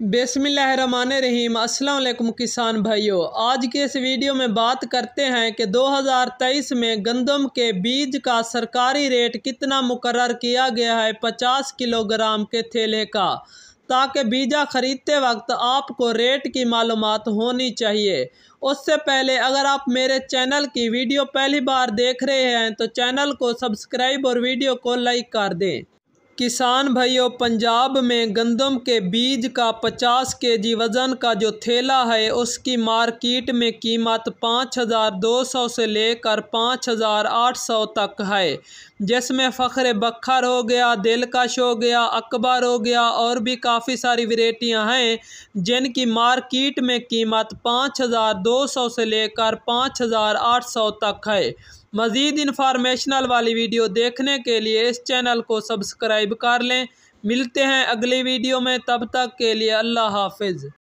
बेसमिल्ल रहीम असलकुम किसान भाइयों आज के इस वीडियो में बात करते हैं कि 2023 में गंदम के बीज का सरकारी रेट कितना मुकर किया गया है 50 किलोग्राम के थैले का ताकि बीजा ख़रीदते वक्त आपको रेट की मालूम होनी चाहिए उससे पहले अगर आप मेरे चैनल की वीडियो पहली बार देख रहे हैं तो चैनल को सब्सक्राइब और वीडियो को लाइक कर दें किसान भाइयों पंजाब में गंदम के बीज का 50 केजी वजन का जो थैला है उसकी मार्केट में कीमत 5,200 से लेकर 5,800 तक है जिसमें फ़खरे बखर हो गया दिलकश हो गया अकबर हो गया और भी काफ़ी सारी वरेटियाँ हैं जिनकी मार्केट में कीमत 5,200 से लेकर 5,800 तक है मज़ीद इन्फॉर्मेशनल वाली वीडियो देखने के लिए इस चैनल को सब्सक्राइब कर लें मिलते हैं अगली वीडियो में तब तक के लिए अल्लाह हाफिज़